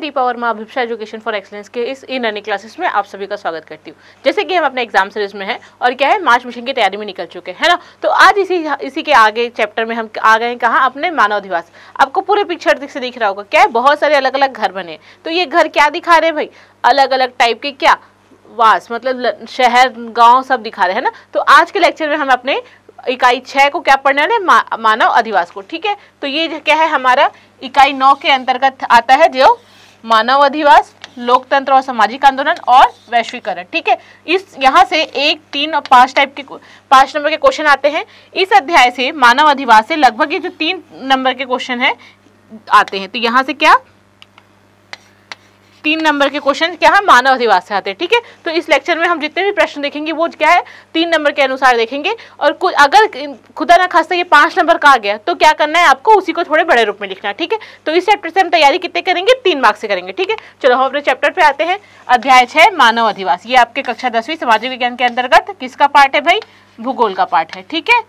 Deepa Verma Abhipsa education for excellence के इस in learning classes में आप सभी का स्वागत करती हूँ जैसे कि हम अपने एग्जाम सीरीज में हैं और क्या है मार्च मिशन की तैयारी में निकल चुके हैं ना तो आज इसी इसी के आगे चैप्टर में हम आ गए कहाँ अपने मानव मानवाधिवास आपको पूरे पिक्चर से दिख रहा होगा क्या है बहुत सारे अलग अलग घर बने तो ये घर क्या दिखा रहे हैं भाई अलग अलग टाइप के क्या वास मतलब शहर गाँव सब दिखा रहे हैं ना तो आज के लेक्चर में हम अपने इकाई छः को क्या पढ़ने वाले मानव अधिवास को ठीक है तो ये क्या है हमारा इकाई नौ के अंतर्गत आता है जो मानव अधिवास लोकतंत्र और सामाजिक आंदोलन और वैश्वीकरण ठीक है इस यहाँ से एक तीन और पाँच टाइप के पाँच नंबर के क्वेश्चन आते हैं इस अध्याय से मानव अधिवास से लगभग ये जो तीन नंबर के क्वेश्चन है आते हैं तो यहाँ से क्या तीन नंबर के क्वेश्चन क्या है मानव अधिवास से आते हैं ठीक है थीके? तो इस लेक्चर में हम जितने भी प्रश्न देखेंगे वो क्या है तीन नंबर के अनुसार देखेंगे और अगर खुदा ना खास्ता ये पांच नंबर का आ गया तो क्या करना है आपको उसी को थोड़े बड़े रूप में लिखना है ठीक है तो इस चैप्टर से हम तैयारी कितने करेंगे तीन मार्क्स से करेंगे ठीक है चलो हम अपने चैप्टर पर आते हैं अध्याय छः मानव अधिवास ये आपके कक्षा दसवीं सामाजिक विज्ञान के अंतर्गत किसका पार्ट है भाई भूगोल का पार्ट है ठीक है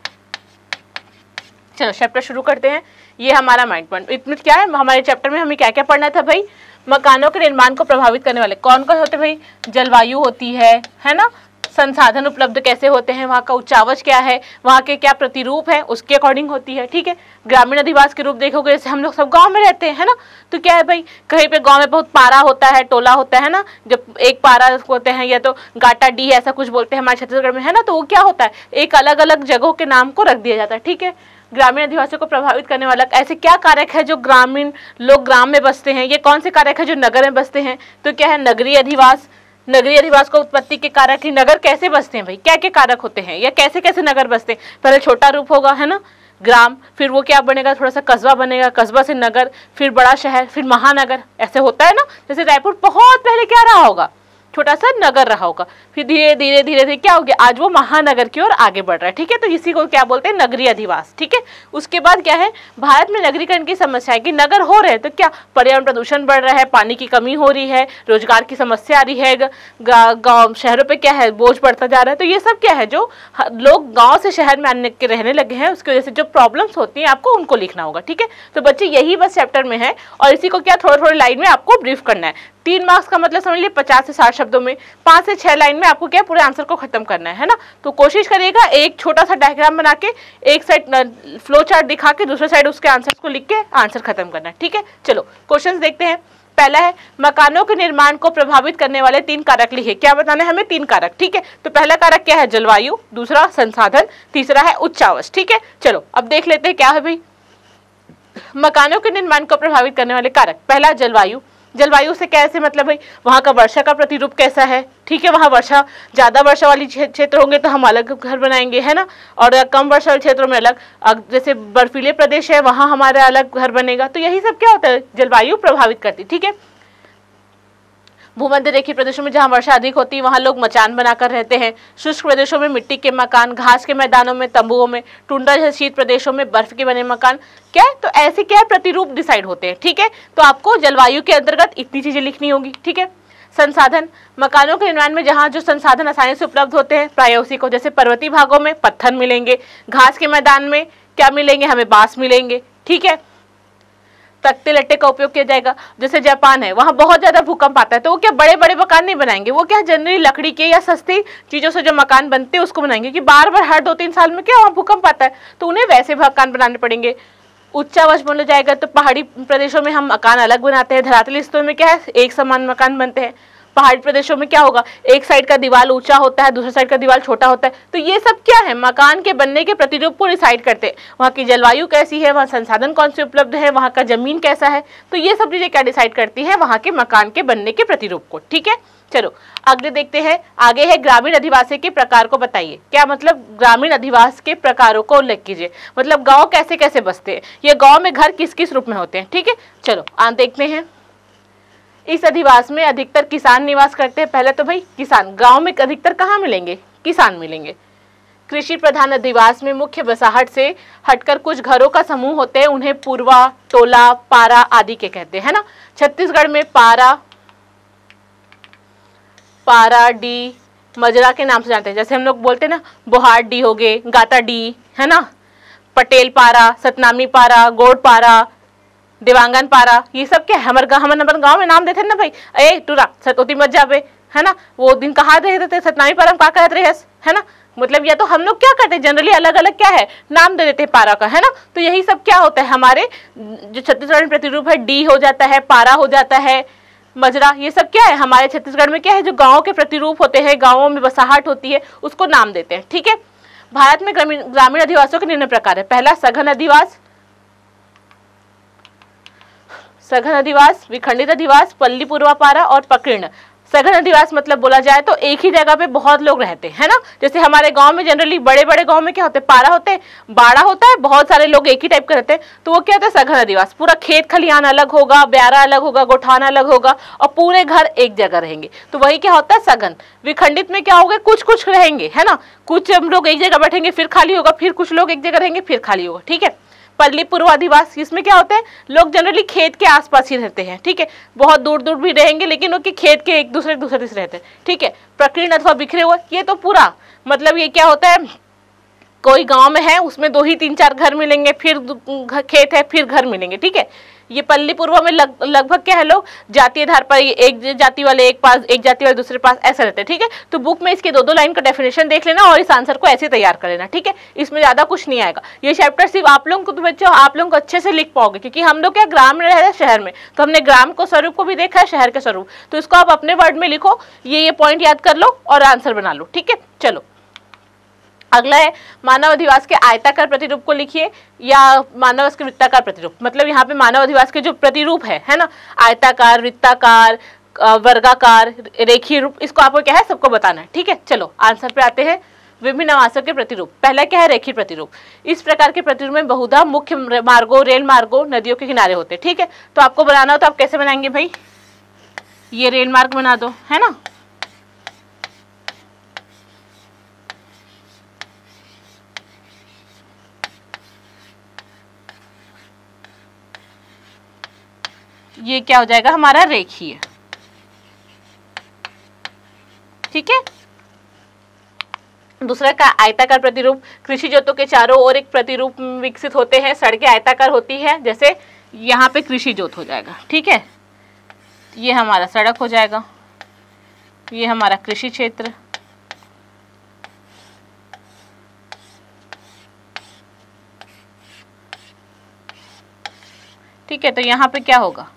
चलो चैप्टर शुरू करते हैं ये हमारा माइंड पॉइंट इसमें क्या है हमारे चैप्टर में हमें क्या क्या पढ़ना था भाई मकानों के निर्माण को प्रभावित करने वाले कौन कौन होते भाई जलवायु होती है है ना संसाधन उपलब्ध कैसे होते हैं वहाँ का उच्चावच क्या है वहाँ के क्या प्रतिरूप है उसके अकॉर्डिंग होती है ठीक है ग्रामीण अधिवास के रूप देखोगे जैसे हम लोग सब गांव में रहते हैं है ना तो क्या है भाई कहीं पे गांव में बहुत पारा होता है टोला होता है ना जब एक पारा होते हैं या तो गाटा डी ऐसा कुछ बोलते हैं हमारे छत्तीसगढ़ में है ना तो वो क्या होता है एक अलग अलग जगहों के नाम को रख दिया जाता है ठीक है ग्रामीण आदिवासियों को प्रभावित करने वाला ऐसे क्या कारक है जो ग्रामीण लोग ग्राम में बसते हैं ये कौन से कारक है जो नगर में बसते हैं तो क्या है नगरीय अधिवास नगरीय अधिवास को उत्पत्ति के कारक ही नगर कैसे बसते हैं भाई क्या क्या कारक होते हैं या कैसे कैसे नगर बसते हैं पहले छोटा रूप होगा है ना ग्राम फिर वो क्या बनेगा थोड़ा सा कस्बा बनेगा कस्बा से नगर फिर बड़ा शहर फिर महानगर ऐसे होता है ना जैसे रायपुर बहुत पहले क्या रहा होगा छोटा सा नगर रहा होगा फिर धीरे धीरे धीरे धीरे क्या हो गया आज वो महानगर की ओर आगे बढ़ रहा है ठीक है तो इसी को क्या बोलते हैं नगरीय अधिवास ठीक है उसके बाद क्या है भारत में नगरीकरण की समस्या है कि नगर हो रहे हैं तो क्या पर्यावरण प्रदूषण बढ़ रहा है पानी की कमी हो रही है रोजगार की समस्या आ रही है गाँव शहरों पर क्या है बोझ बढ़ता जा रहा है तो ये सब क्या है जो लोग गाँव से शहर में आने के रहने लगे हैं उसकी वजह से जो प्रॉब्लम्स होती हैं आपको उनको लिखना होगा ठीक है तो बच्चे यही बस चैप्टर में है और इसी को क्या थोड़े थोड़े लाइन में आपको ब्रीफ करना है तीन मार्क्स का मतलब समझ लीजिए पचास से साठ शब्दों में पांच से छह लाइन में आपको क्या पूरे आंसर को खत्म करना है ना तो कोशिश करिएगा एक छोटा सा डायग्राम बना के एक साइड फ्लो चार्ट दिखा के दूसरे साइड उसके आंसर को लिख के आंसर खत्म करना है ठीक है चलो क्वेश्चन देखते हैं पहला है मकानों के निर्माण को प्रभावित करने वाले तीन कारक लिखे क्या बताना है हमें तीन कारक ठीक है तो पहला कारक क्या है जलवायु दूसरा संसाधन तीसरा है उच्चावश ठीक है चलो अब देख लेते हैं क्या है भाई मकानों के निर्माण को प्रभावित करने वाले कारक पहला जलवायु जलवायु से कैसे मतलब भाई वहाँ का वर्षा का प्रतिरूप कैसा है ठीक है वहाँ वर्षा ज़्यादा वर्षा वाली क्षेत्र होंगे तो हम अलग घर बनाएंगे है ना और कम वर्षा वाले क्षेत्रों में अलग जैसे बर्फीले प्रदेश है वहाँ हमारा अलग घर बनेगा तो यही सब क्या होता है जलवायु प्रभावित करती ठीक है भूमध्य रेखी प्रदेशों में जहाँ वर्षा अधिक होती है वहाँ लोग मचान बनाकर रहते हैं शुष्क प्रदेशों में मिट्टी के मकान घास के मैदानों में तंबुओं में टुंडा जैसे शीत प्रदेशों में बर्फ के बने मकान क्या तो ऐसे क्या प्रतिरूप डिसाइड होते हैं ठीक है तो आपको जलवायु के अंतर्गत इतनी चीजें लिखनी होगी ठीक है संसाधन मकानों के निर्माण में जहाँ जो संसाधन आसानी से उपलब्ध होते हैं प्राय उसी को जैसे पर्वतीय भागों में पत्थर मिलेंगे घास के मैदान में क्या मिलेंगे हमें बांस मिलेंगे ठीक है तख्ते लट्टे का उपयोग किया जाएगा जैसे जापान है वहाँ बहुत ज़्यादा भूकंप आता है तो वो क्या बड़े बड़े मकान नहीं बनाएंगे वो क्या जनरली लकड़ी के या सस्ती चीज़ों से जो मकान बनते हैं उसको बनाएंगे क्योंकि बार बार हर दो तीन साल में क्या वहाँ भूकंप आता है तो उन्हें वैसे मकान बनाने पड़ेंगे उच्चावश बोला जाएगा तो पहाड़ी प्रदेशों में हम मकान अलग बनाते हैं धरातली स्तरों में क्या है एक समान मकान बनते हैं पहाड़ी प्रदेशों में क्या होगा एक साइड का दीवार ऊंचा होता है दूसरे साइड का दीवार छोटा होता है तो ये सब क्या है मकान के बनने के प्रतिरूप को डिसाइड करते हैं वहाँ की जलवायु कैसी है वहाँ संसाधन कौन से उपलब्ध है वहाँ का जमीन कैसा है तो ये सब चीज़ें क्या डिसाइड करती है वहाँ के मकान के बनने के प्रतिरूप को ठीक है चलो अगले देखते हैं आगे है ग्रामीण अधिवासी के प्रकार को बताइए क्या मतलब ग्रामीण अधिवास के प्रकारों को उल्लेख कीजिए मतलब गांव कैसे कैसे बसते हैं ये गांव में घर किस किस रूप में होते हैं ठीक है चलो आ देखते हैं इस अधिवास में अधिकतर किसान निवास करते हैं पहले तो भाई किसान गांव में अधिकतर कहाँ मिलेंगे किसान मिलेंगे कृषि प्रधान अधिवास में मुख्य बसाहट से हटकर कुछ घरों का समूह होते हैं उन्हें पूर्वा टोला पारा आदि के कहते हैं ना छत्तीसगढ़ में पारा पारा डी मजरा के नाम से जानते हैं जैसे हम लोग बोलते हैं ना बोहार डी हो गए गाता डी है ना पटेल पारा सतनामी पारा गोड़ पारा देवांगन पारा ये सब क्या हमर गाँव हमर नंबर गाँव में नाम देते ना भाई ए टूरा सतोती मत जाबे है ना वो दिन कहा दे देते सतनामी पारा का कहते रहे है ना मतलब या तो हम लोग क्या करते हैं जनरली अलग अलग क्या है नाम दे देते हैं पारा का है ना तो यही सब क्या होता है हमारे जो छत्तीसगढ़ में प्रतिरूप है डी हो जाता है पारा हो जाता है मजरा ये सब क्या है हमारे छत्तीसगढ़ में क्या है जो गाँव के प्रतिरूप होते हैं गाँवों में बसाहट होती है उसको नाम देते हैं ठीक है भारत में ग्रामीण ग्रामीण अधिवासों के निम्न प्रकार है पहला सघन अधिवास सघन अधिवास विखंडित अधिवास पल्ली पूर्वापारा और पकीर्ण सघन अधिवास मतलब बोला जाए तो एक ही जगह पे बहुत लोग रहते हैं ना जैसे हमारे गांव में जनरली बड़े बड़े गांव में क्या होते हैं पारा होते हैं बाड़ा होता है बहुत सारे लोग एक ही टाइप के रहते हैं तो वो क्या होता है सघन अधिवास पूरा खेत खलिहान अलग होगा ब्यारा अलग होगा गोठान अलग होगा और पूरे घर एक जगह रहेंगे तो वही क्या होता है सघन विखंडित में क्या होगा कुछ कुछ रहेंगे है ना कुछ लोग एक जगह बैठेंगे फिर खाली होगा फिर कुछ लोग एक जगह रहेंगे फिर खाली होगा ठीक है पल्ली पूर्व आदिवासी इसमें क्या होते हैं लोग जनरली खेत के आसपास ही रहते हैं ठीक है बहुत दूर दूर भी रहेंगे लेकिन उनके खेत के एक दूसरे दूसरे से रहते हैं ठीक है प्रकीर्ण अथवा बिखरे हुए ये तो पूरा मतलब ये क्या होता है कोई गांव में है उसमें दो ही तीन चार घर मिलेंगे फिर खेत है फिर घर मिलेंगे ठीक है ये पल्ली पूर्व में लग लगभग क्या है लोग जाति आधार पर एक जाति वाले एक पास एक जाति वाले दूसरे पास ऐसा रहते हैं ठीक है तो बुक में इसके दो दो लाइन का डेफिनेशन देख लेना और इस आंसर को ऐसे तैयार कर लेना ठीक है इसमें ज़्यादा कुछ नहीं आएगा ये चैप्टर सिर्फ आप लोगों को तो बच्चों आप लोगों को अच्छे से लिख पाओगे क्योंकि हम लोग क्या ग्राम में रह रहे हैं शहर में तो हमने ग्राम को स्वरूप को भी देखा है शहर के स्वरूप तो इसको आप अपने वर्ड में लिखो ये ये पॉइंट याद कर लो और आंसर बना लो ठीक है चलो अगला है मानव अधिवास के आयताकार प्रतिरूप को लिखिए या मानव के वृत्ताकार प्रतिरूप मतलब यहाँ पे मानव अधिवास के जो प्रतिरूप है है ना आयताकार वृत्ताकार वर्गाकार रेखीय रूप इसको आपको क्या है सबको बताना है ठीक है चलो आंसर पे आते हैं विभिन्न आवासों के प्रतिरूप पहला क्या है रेखी प्रतिरूप इस प्रकार के प्रतिरूप में बहुधा मुख्य मार्गो रेल मार्गो नदियों के किनारे होते हैं ठीक है तो आपको बनाना हो तो आप कैसे बनाएंगे भाई ये रेल मार्ग बना दो है ना ये क्या हो जाएगा हमारा रेखीय ठीक है दूसरा का आयताकार प्रतिरूप कृषि जोतों के चारों ओर एक प्रतिरूप विकसित होते हैं सड़कें आयताकार होती है जैसे यहाँ पे कृषि जोत हो जाएगा ठीक है ये हमारा सड़क हो जाएगा ये हमारा कृषि क्षेत्र ठीक है तो यहाँ पे क्या होगा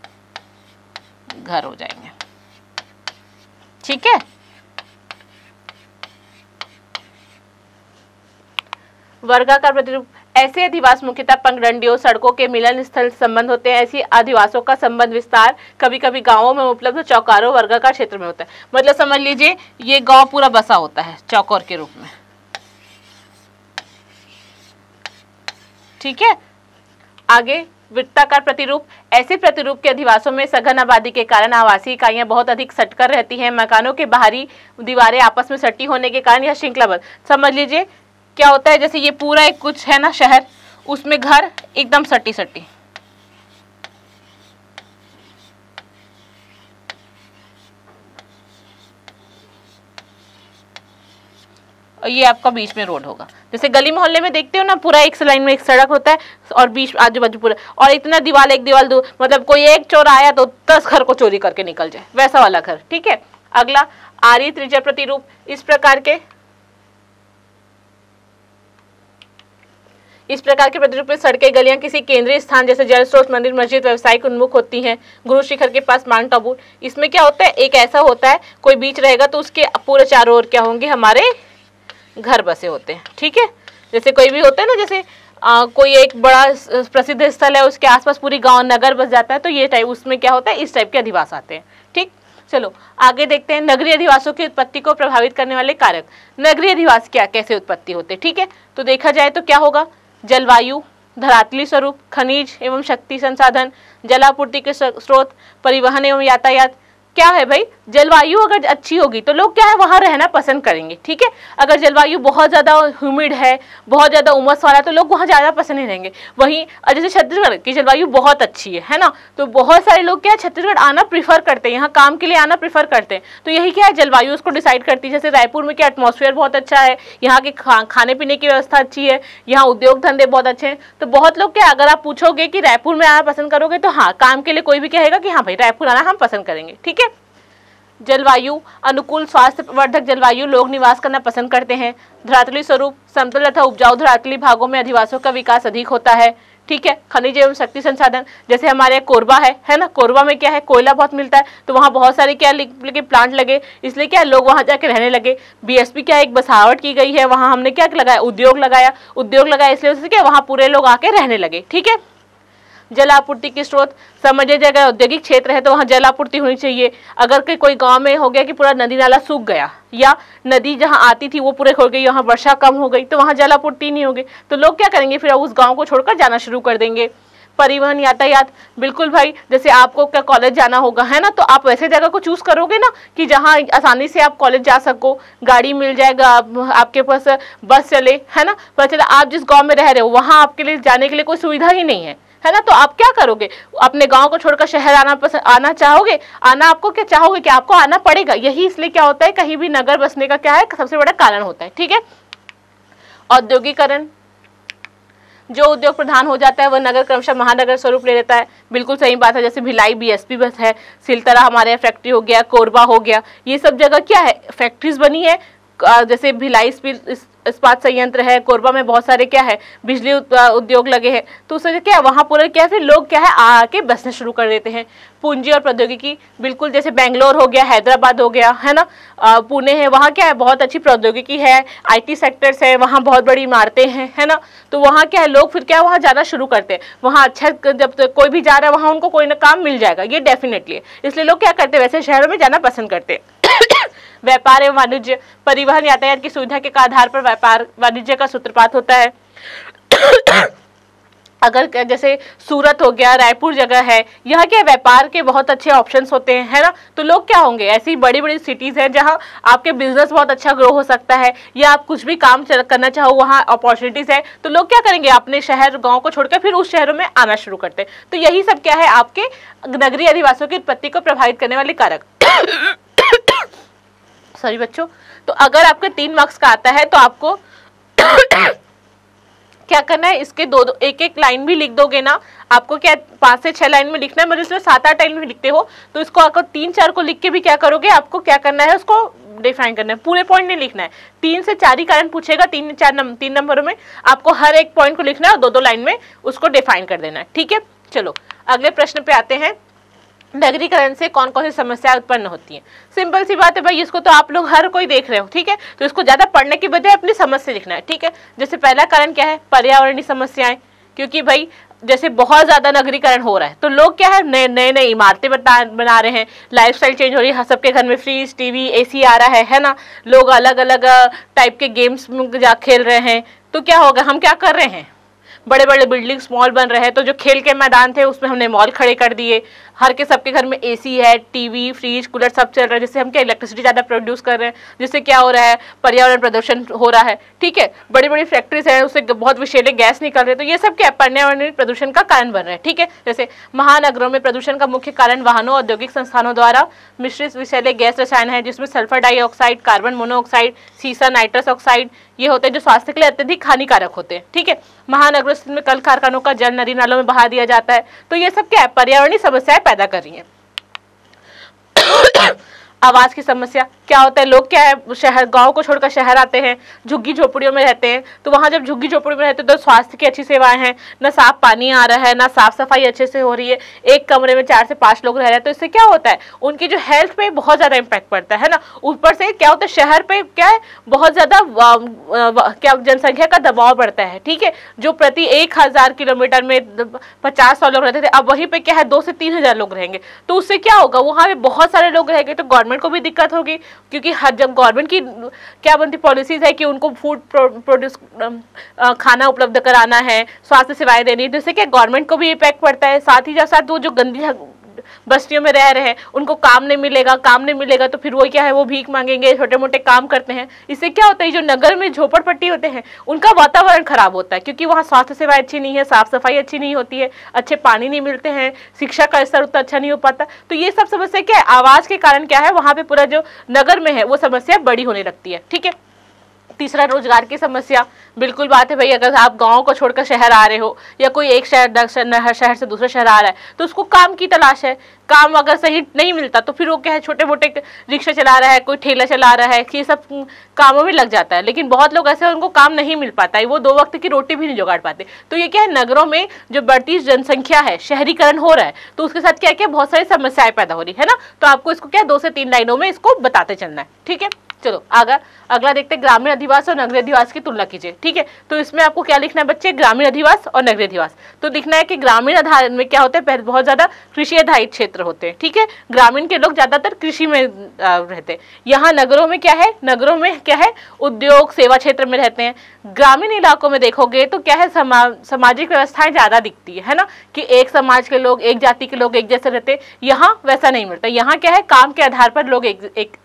घर हो जाएंगे ठीक है वर्गाकार प्रतिरूप ऐसे अधिवास मुख्यतः पंगडंडियों सड़कों के मिलन स्थल संबंध होते हैं ऐसी अधिवासों का संबंध विस्तार कभी कभी गांवों में उपलब्ध चौकारों वर्गाकार क्षेत्र में होता है मतलब समझ लीजिए ये गांव पूरा बसा होता है चौकोर के रूप में ठीक है आगे वृत्ताकार प्रतिरूप ऐसे प्रतिरूप के अधिवासों में सघन आबादी के कारण आवासीय इकाइयां बहुत अधिक सटकर रहती हैं मकानों के बाहरी दीवारें आपस में सटी होने के कारण यह श्रृंखलाबद्ध समझ लीजिए क्या होता है जैसे ये पूरा एक कुछ है ना शहर उसमें घर एकदम सटी सटी और ये आपका बीच में रोड होगा जैसे गली मोहल्ले में देखते हो ना पूरा एक लाइन में एक सड़क होता है और बीच आजू बाजू पूरा और इतना दीवाल एक दीवाल दो मतलब कोई एक चोर आया तो दस घर को चोरी करके निकल जाए वैसा वाला घर ठीक है अगला आर्य त्रिजा प्रतिरूप इस प्रकार के इस प्रकार के प्रतिरूप में सड़कें गलियां किसी केंद्रीय स्थान जैसे जल स्रोत मंदिर मस्जिद व्यवसायिक उन्मुख होती हैं गुरु शिखर के पास माउंट आबू इसमें क्या होता है एक ऐसा होता है कोई बीच रहेगा तो उसके पूरे चारों ओर क्या होंगे हमारे घर बसे होते हैं ठीक है जैसे कोई भी होता है ना जैसे आ, कोई एक बड़ा प्रसिद्ध स्थल है उसके आसपास पूरी गांव नगर बस जाता है तो ये टाइप उसमें क्या होता है इस टाइप के अधिवास आते हैं ठीक चलो आगे देखते हैं नगरीय अधिवासों की उत्पत्ति को प्रभावित करने वाले कारक नगरीय अधिवास क्या कैसे उत्पत्ति होते ठीक है तो देखा जाए तो क्या होगा जलवायु धरातली स्वरूप खनिज एवं शक्ति संसाधन जलापूर्ति के स्रोत परिवहन एवं यातायात क्या है भाई जलवायु अगर अच्छी होगी तो लोग क्या है वहाँ रहना पसंद करेंगे ठीक है अगर जलवायु बहुत ज़्यादा ह्यूमिड है बहुत ज़्यादा उमस वाला है तो लोग वहाँ ज़्यादा पसंद नहीं रहेंगे वहीं जैसे छत्तीसगढ़ की जलवायु बहुत अच्छी है है ना तो बहुत सारे लोग क्या छत्तीसगढ़ आना प्रीफर करते हैं यहाँ काम के लिए आना प्रीफर करते हैं तो यही क्या है जलवायु उसको डिसाइड करती है जैसे रायपुर में क्या एटमोसफियर बहुत अच्छा है यहाँ के खा, खाने पीने की व्यवस्था अच्छी है यहाँ उद्योग धंधे बहुत अच्छे हैं तो बहुत लोग क्या अगर आप पूछोगे कि रायपुर में आना पसंद करोगे तो हाँ काम के लिए कोई भी कहेगा कि हाँ भाई रायपुर आना हम पसंद करेंगे ठीक है जलवायु अनुकूल स्वास्थ्य वर्धक जलवायु लोग निवास करना पसंद करते हैं धरातली स्वरूप समतल तथा उपजाऊ धरातली भागों में अधिवासों का विकास अधिक होता है ठीक है खनिज एवं शक्ति संसाधन जैसे हमारे यहाँ कोरबा है है ना कोरबा में क्या है कोयला बहुत मिलता है तो वहाँ बहुत सारे क्या लेकिन प्लांट लगे इसलिए क्या लोग वहाँ जाके रहने लगे बीएसपी क्या एक बसावट की गई है वहाँ हमने क्या लगाया उद्योग लगाया उद्योग लगाया इसलिए क्या वहाँ पूरे लोग आके रहने लगे ठीक है जल आपूर्ति के स्रोत समझे जाए अगर औद्योगिक क्षेत्र है तो वहाँ जल आपूर्ति होनी चाहिए अगर के कोई गांव में हो गया कि पूरा नदी नाला सूख गया या नदी जहाँ आती थी वो पूरे हो गई यहाँ वर्षा कम हो गई तो वहाँ जल आपूर्ति नहीं होगी तो लोग क्या करेंगे फिर उस गाँव को छोड़कर जाना शुरू कर देंगे परिवहन यातायात बिल्कुल भाई जैसे आपको क्या कॉलेज जाना होगा है ना तो आप वैसे जगह को चूज करोगे ना कि जहाँ आसानी से आप कॉलेज जा सको गाड़ी मिल जाएगा आप, आपके पास बस चले है ना पर चले आप जिस गांव में रह रहे हो वहाँ आपके लिए जाने के लिए कोई सुविधा ही नहीं है है ना तो आप क्या करोगे अपने गाँव को छोड़कर शहर आना पसंद आना चाहोगे आना आपको क्या चाहोगे कि आपको आना पड़ेगा यही इसलिए क्या होता है कहीं भी नगर बसने का क्या है सबसे बड़ा कारण होता है ठीक है औद्योगिकरण जो उद्योग प्रधान हो जाता है वह नगर क्रमशः महानगर स्वरूप ले लेता है बिल्कुल सही बात है जैसे भिलाई बीएसपी बस है सिलतरा हमारे यहाँ फैक्ट्री हो गया कोरबा हो गया ये सब जगह क्या है फैक्ट्रीज बनी है जैसे भिलाई इस्पात संयंत्र है कोरबा में बहुत सारे क्या है बिजली उद्योग लगे हैं तो उससे क्या वहाँ पूरा क्या है फिर लोग क्या है आके बसने शुरू कर देते हैं पूंजी और प्रौद्योगिकी बिल्कुल जैसे बेंगलोर हो गया हैदराबाद हो गया है ना पुणे है वहाँ क्या है बहुत अच्छी प्रौद्योगिकी है आईटी सेक्टर्स है वहाँ बहुत बड़ी इमारतें हैं है ना तो वहाँ क्या है लोग फिर क्या वहाँ जाना शुरू करते हैं वहाँ अच्छा जब तो कोई भी जा रहा है वहाँ उनको कोई ना काम मिल जाएगा ये डेफिनेटली इसलिए लोग क्या करते हैं वैसे शहरों में जाना पसंद करते हैं व्यापार एवं वाणिज्य परिवहन यातायात की सुविधा के आधार पर व्यापार वाणिज्य का सूत्रपात होता है अगर जैसे सूरत हो गया रायपुर जगह है यहाँ के व्यापार के बहुत अच्छे ऑप्शंस होते हैं है ना तो लोग क्या होंगे ऐसी बड़ी बड़ी सिटीज़ हैं जहाँ आपके बिजनेस बहुत अच्छा ग्रो हो सकता है या आप कुछ भी काम करना चाहो वहाँ अपॉर्चुनिटीज़ है तो लोग क्या करेंगे अपने शहर गाँव को छोड़कर फिर उस शहरों में आना शुरू करते हैं तो यही सब क्या है आपके नगरीय अधिवासियों की उत्पत्ति को प्रभावित करने वाले कारक सॉरी बच्चों तो अगर आपके तीन मार्क्स का आता है तो आपको क्या करना है इसके दो दो एक एक लाइन भी लिख दोगे ना आपको क्या पांच से छह लाइन में लिखना है मतलब इसमें सात आठ लाइन में लिखते हो तो इसको आपको तीन चार को लिख के भी क्या करोगे आपको क्या करना है उसको डिफाइन करना है पूरे पॉइंट नहीं लिखना है तीन से चार ही कारण पूछेगा तीन चार नम, तीन नंबरों में आपको हर एक पॉइंट को लिखना है और दो दो लाइन में उसको डिफाइन कर देना है ठीक है चलो अगले प्रश्न पे आते हैं नगरीकरण से कौन कौन सी समस्याएं उत्पन्न होती हैं सिंपल सी बात है भाई इसको तो आप लोग हर कोई देख रहे हो ठीक है तो इसको ज़्यादा पढ़ने की बजाय अपनी समझ से लिखना है ठीक है जैसे पहला कारण क्या है पर्यावरणीय समस्याएं क्योंकि भाई जैसे बहुत ज़्यादा नगरीकरण हो रहा है तो लोग क्या है नए नए नए इमारतें बता बना रहे हैं लाइफ स्टाइल चेंज हो रही है सबके घर में फ्रीज टीवी एसी आ रहा है है ना लोग अलग अलग टाइप के गेम्स जा खेल रहे हैं तो क्या होगा हम क्या कर रहे हैं बड़े बड़े बिल्डिंग्स मॉल बन रहे हैं तो जो खेल के मैदान थे उसमें हमने मॉल खड़े कर दिए हर के सबके घर में एसी है टीवी फ्रिज कूलर सब चल रहा है जिससे हम क्या इलेक्ट्रिसिटी ज़्यादा प्रोड्यूस कर रहे हैं जिससे क्या हो रहा है पर्यावरण प्रदूषण हो रहा है ठीक है बड़ी बड़ी फैक्ट्रीज हैं उससे बहुत विशेले गैस निकल रहे तो ये सब क्या पर्यावरण प्रदूषण का कारण बन रहा है ठीक है जैसे महानगरों में प्रदूषण का मुख्य कारण वाहनों औद्योगिक संस्थानों द्वारा मिश्रित विषैले गैस रसायन है जिसमें सल्फर डाइऑक्साइड कार्बन मोनोऑक्साइड सीसा नाइट्रस ऑक्साइड ये होते हैं जो स्वास्थ्य के लिए अत्यधिक हानिकारक होते हैं ठीक है महानगरों में कल कारखानों का जल नदी नालों में बहा दिया जाता है तो ये सब क्या है पर्यावरणीय समस्याएं पैदा कर रही हैं आवाज़ की समस्या क्या होता है लोग क्या है शहर गांव को छोड़कर शहर आते हैं झुग्गी झोपड़ियों में रहते हैं तो वहां जब झुग्गी झोपड़ी में रहते हैं तो स्वास्थ्य की अच्छी सेवाएं हैं ना साफ पानी आ रहा है ना साफ सफाई अच्छे से हो रही है एक कमरे में चार से पाँच लोग रह रहे हैं तो इससे क्या होता है उनकी जो हेल्थ पे बहुत ज़्यादा इम्पैक्ट पड़ता है ना ऊपर से क्या होता है शहर पे क्या है बहुत ज़्यादा क्या जनसंख्या का दबाव बढ़ता है ठीक है जो प्रति एक हज़ार किलोमीटर में पचास सौ लोग रहते थे अब वहीं पर क्या है दो से तीन हज़ार लोग रहेंगे तो उससे क्या होगा वहाँ पे बहुत सारे लोग रहेंगे तो गवर्नमेंट गवर्नमेंट को भी दिक्कत होगी क्योंकि हर जब गवर्नमेंट की क्या बनती पॉलिसीज है कि उनको फूड प्रोड्यूस खाना उपलब्ध कराना है स्वास्थ्य सेवाएं देनी जिससे क्या गवर्नमेंट को भी इफेक्ट पड़ता है साथ ही साथ वो जो गंदी बस्तियों में रह रहे हैं उनको काम नहीं मिलेगा काम नहीं मिलेगा तो फिर वो क्या है वो भीख मांगेंगे छोटे मोटे काम करते हैं इससे क्या होता है जो नगर में झोपड़पट्टी होते हैं उनका वातावरण खराब होता है क्योंकि वहाँ स्वास्थ्य सेवाएं अच्छी नहीं है साफ सफाई अच्छी नहीं होती है अच्छे पानी नहीं मिलते हैं शिक्षा का स्तर उतना अच्छा नहीं हो पाता तो ये सब समस्या क्या है आवाज के कारण क्या है वहाँ पे पूरा जो नगर में है वो समस्या बड़ी होने लगती है ठीक है तीसरा रोजगार की समस्या बिल्कुल बात है भाई अगर आप गाँव को छोड़कर शहर आ रहे हो या कोई एक शहर शहर से दूसरे शहर आ रहा है तो उसको काम की तलाश है काम अगर सही नहीं मिलता तो फिर वो क्या है छोटे मोटे रिक्शा चला रहा है कोई ठेला चला रहा है ये सब कामों में लग जाता है लेकिन बहुत लोग ऐसे उनको काम नहीं मिल पाता है वो दो वक्त की रोटी भी नहीं जुगाड़ पाते तो ये क्या है नगरों में जो बढ़ती जनसंख्या है शहरीकरण हो रहा है तो उसके साथ क्या क्या बहुत सारी समस्याएं पैदा हो रही है ना तो आपको इसको क्या दो से तीन लाइनों में इसको बताते चलना है ठीक है चलो अगर अगला देखते हैं ग्रामीण अधिवास और नगरीय अधिवास की तुलना कीजिए ठीक है तो इसमें आपको क्या लिखना है बच्चे ग्रामीण अधिवास और नगरीय अधिवास तो लिखना है कि ग्रामीण आधार में क्या होते हैं बहुत ज़्यादा कृषि आधारित क्षेत्र होते हैं ठीक है ग्रामीण के लोग ज़्यादातर कृषि में रहते हैं यहाँ नगरों में क्या है नगरों में क्या है उद्योग सेवा क्षेत्र में रहते हैं ग्रामीण इलाकों में देखोगे तो क्या है सामाजिक व्यवस्थाएं ज़्यादा दिखती है ना कि एक समाज के लोग एक जाति के लोग एक जैसे रहते हैं यहाँ वैसा नहीं मिलता यहाँ क्या है काम के आधार पर लोग एक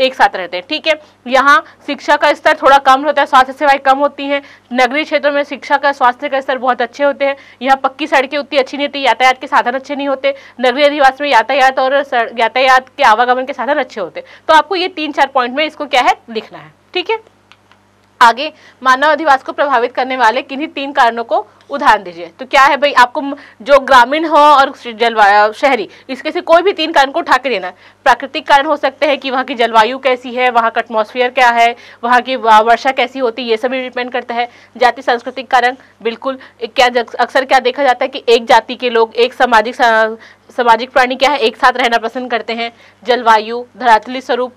एक साथ रहते हैं ठीक है यहाँ शिक्षा का स्तर थोड़ा कम होता है स्वास्थ्य सेवाएं कम होती हैं नगरीय क्षेत्रों में शिक्षा का स्वास्थ्य का स्तर बहुत अच्छे होते हैं यहाँ पक्की सड़कें उतनी अच्छी नहीं होती यातायात के साधन अच्छे नहीं होते नगरीय अधिवास में यातायात और यातायात के आवागमन के साधन अच्छे होते तो आपको ये तीन चार पॉइंट में इसको क्या है लिखना है ठीक है आगे मानव अधिवास को प्रभावित करने वाले किन्हीं तीन कारणों को उदाहरण दीजिए तो क्या है भाई आपको जो ग्रामीण हो और जलवायु शहरी इसके से कोई भी तीन कारण को उठा के देना प्राकृतिक कारण हो सकते हैं कि वहाँ की जलवायु कैसी है वहाँ का एटमोसफियर क्या है वहाँ की वर्षा कैसी होती है ये सभी डिपेंड करता है जाति सांस्कृतिक कारण बिल्कुल क्या अक्सर क्या देखा जाता है कि एक जाति के लोग एक सामाजिक सामाजिक प्राणी क्या है एक साथ रहना पसंद करते हैं जलवायु धरातली स्वरूप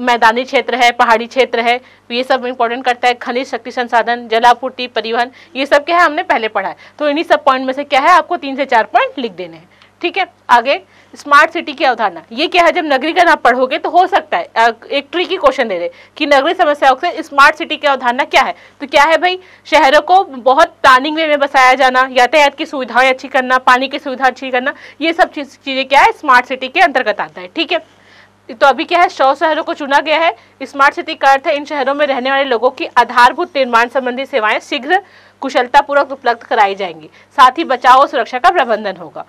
मैदानी क्षेत्र है पहाड़ी क्षेत्र है तो ये सब इम्पोर्टेंट करता है खनिज शक्ति संसाधन जलापूर्ति परिवहन ये सब क्या है हमने पहले पढ़ा है तो इन्हीं सब पॉइंट में से क्या है आपको तीन से चार पॉइंट लिख देने हैं ठीक है आगे स्मार्ट सिटी की अवधारणा ये क्या है जब का आप पढ़ोगे तो हो सकता है एक ट्रिकी क्वेश्चन दे रहे कि नगरीय समस्याओं से स्मार्ट सिटी की अवधारणा क्या है तो क्या है भाई शहरों को बहुत प्लानिंग वे में बसाया जाना यातायात की सुविधाएं अच्छी करना पानी की सुविधा अच्छी करना ये सब चीज़ें क्या है स्मार्ट सिटी के अंतर्गत आता है ठीक है तो अभी क्या है सौ शहरों को चुना गया है स्मार्ट सिटी का अर्थ है इन शहरों में रहने वाले लोगों की आधारभूत निर्माण संबंधी सेवाएं शीघ्र कुशलतापूर्वक उपलब्ध कराई जाएंगी साथ ही बचाव और सुरक्षा का प्रबंधन होगा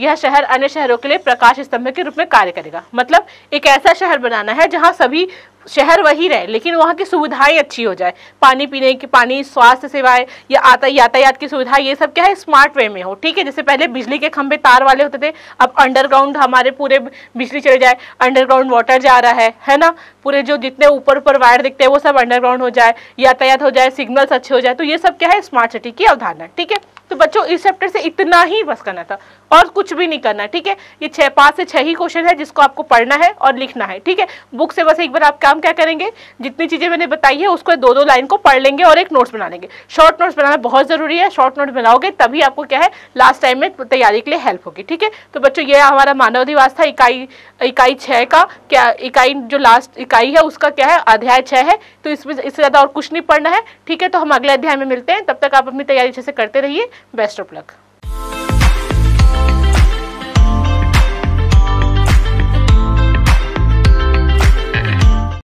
यह शहर अन्य शहरों के लिए प्रकाश स्तंभ के रूप में कार्य करेगा मतलब एक ऐसा शहर बनाना है जहाँ सभी शहर वही रहे लेकिन वहाँ की सुविधाएं अच्छी हो जाए पानी पीने की पानी स्वास्थ्य सेवाएं या आता यातायात की सुविधा ये सब क्या है स्मार्ट वे में हो ठीक है जैसे पहले बिजली के खंभे तार वाले होते थे अब अंडरग्राउंड हमारे पूरे बिजली चले जाए अंडरग्राउंड वाटर जा रहा है है ना पूरे जो जितने ऊपर ऊपर वायर दिखते हैं वो सब अंडरग्राउंड हो जाए यातायात हो जाए सिग्नल्स अच्छे हो जाए तो ये सब क्या है स्मार्ट सिटी की अवधारणा ठीक है तो बच्चों इस चैप्टर से इतना ही बस करना था और कुछ भी नहीं करना ठीक है ये छः पाँच से छः ही क्वेश्चन है जिसको आपको पढ़ना है और लिखना है ठीक है बुक से बस एक बार आप काम क्या करेंगे जितनी चीज़ें मैंने बताई है उसको दो दो लाइन को पढ़ लेंगे और एक नोट्स बना लेंगे शॉर्ट नोट्स बनाना बहुत ज़रूरी है शॉर्ट नोट्स बनाओगे तभी आपको क्या है लास्ट टाइम में तैयारी के लिए हेल्प होगी ठीक है तो बच्चों ये हमारा मानव दिवास था इकाई इकाई छः का क्या इकाई जो लास्ट इकाई है उसका क्या है अध्याय छः है तो इसमें इससे ज़्यादा और कुछ नहीं पढ़ना है ठीक है तो हम अगले अध्याय में मिलते हैं तब तक आप अपनी तैयारी अच्छे से करते रहिए बेस्ट ऑफ लक